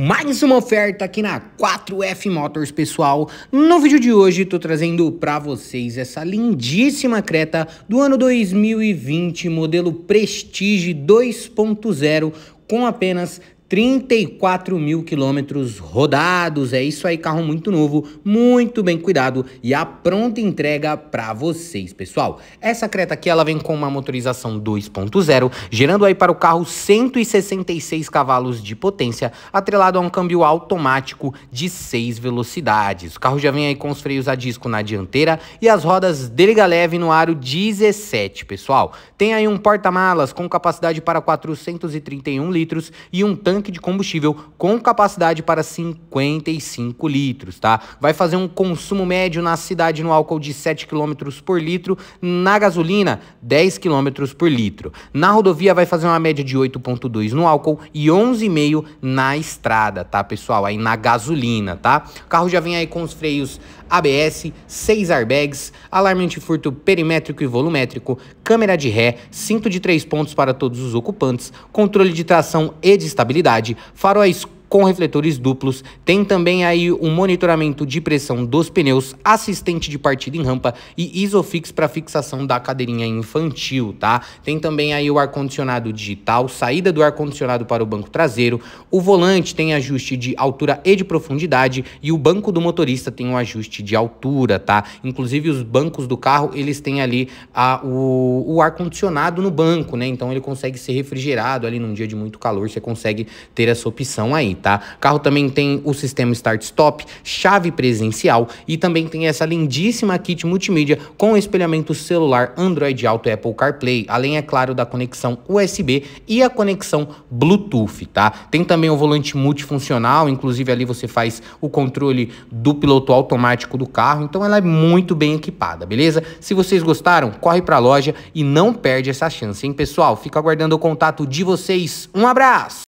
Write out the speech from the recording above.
mais uma oferta aqui na 4F Motors, pessoal. No vídeo de hoje, estou trazendo para vocês essa lindíssima Creta do ano 2020, modelo Prestige 2.0, com apenas 34 mil quilômetros rodados. É isso aí, carro muito novo, muito bem cuidado e a pronta entrega para vocês, pessoal. Essa Creta aqui, ela vem com uma motorização 2.0, gerando aí para o carro 166 cavalos de potência, atrelado a um câmbio automático de 6 velocidades. O carro já vem aí com os freios a disco na dianteira e as rodas deliga leve no aro 17, pessoal. Tem aí um porta-malas com capacidade para 431 litros e um tanque tanque de combustível com capacidade para 55 litros, tá? Vai fazer um consumo médio na cidade no álcool de 7 km por litro, na gasolina 10 km por litro. Na rodovia vai fazer uma média de 8.2 no álcool e 11,5 na estrada, tá, pessoal? Aí na gasolina, tá? O carro já vem aí com os freios ABS, 6 airbags, alarme antifurto perimétrico e volumétrico, câmera de ré, cinto de 3 pontos para todos os ocupantes, controle de tração e de estabilidade cidade. Faróis com refletores duplos, tem também aí um monitoramento de pressão dos pneus, assistente de partida em rampa e isofix para fixação da cadeirinha infantil, tá? Tem também aí o ar-condicionado digital, saída do ar-condicionado para o banco traseiro, o volante tem ajuste de altura e de profundidade e o banco do motorista tem um ajuste de altura, tá? Inclusive os bancos do carro, eles têm ali a, o, o ar-condicionado no banco, né? Então ele consegue ser refrigerado ali num dia de muito calor, você consegue ter essa opção aí, tá? O carro também tem o sistema start-stop, chave presencial e também tem essa lindíssima kit multimídia com espelhamento celular Android Auto e Apple CarPlay, além, é claro, da conexão USB e a conexão Bluetooth, tá? Tem também o volante multifuncional, inclusive ali você faz o controle do piloto automático do carro, então ela é muito bem equipada, beleza? Se vocês gostaram, corre para a loja e não perde essa chance, hein, pessoal? Fica aguardando o contato de vocês. Um abraço!